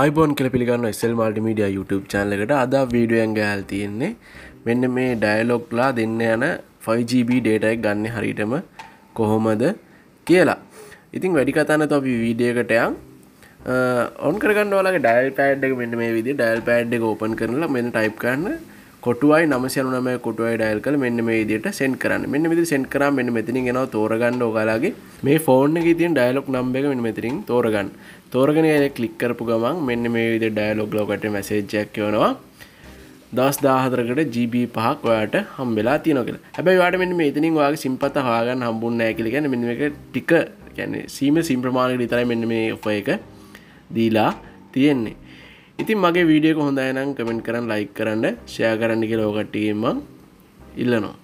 අයිබෝන් කල පිගන්න ස්සල් multi මඩිය YouTube චනලකට අද වීඩුවන් ගෑල් තියෙන්නේ මෙන්න මේ ඩයිලොක්ලා දෙන්න යන 5GB ඩේට එක ගන්න හරිටම කොහොමද කියලා ඉතින් වැඩි කතන්න තොපි වීඩියකටයන් ඔන් කරගන්නවලගේ ඩයිල් පෑඩ් එක මෙන්න මේ විදි ඩයිල් පෑඩ් එක ඕපන් කරලා මෙන්න ටයිප් කරන්න කොටුවයි නමසියනුනම කොටුවයි ඩයිල් කළ මෙන්න මේ දිට සෙන් කරන්න මෙන්න මෙති සෙන් කරා මෙන්න මෙතිනින් එෙනවා තෝරගන්න ඕගලාගේ මේ ෆෝර්න ඉතින් ඩයිලොක් නම්බක මෙන්න මෙතිරින් තෝරගන්න තෝරගෙන කලික් කරපු ගමන් මෙන්න මේ විදි ඩයිලොග් ලෝකට මැසේජ්ජක් යවනවා දස් දාහතරකට ජීබ පහක් ඔයාට හම්බෙලා තියනොකෙල හැබයි වාට මෙන්න ඉතිනින් වාගේ සිම්පත හාගන්න හම්බුන්න ඇකිලිගැන මෙ එක ටික ගැන සීම සිම්ප්‍රමාණක විතරයි මෙන්න මේ ඔප එක දීලා තියෙන්නේ ඉතින් මගේ වීඩියක හොඳ නම් කමෙන්ට් කරන්න ලයික් කරන්න ෂයා කරන්න කියලා ඕකට්ටියම්ම ඉල්ලනවා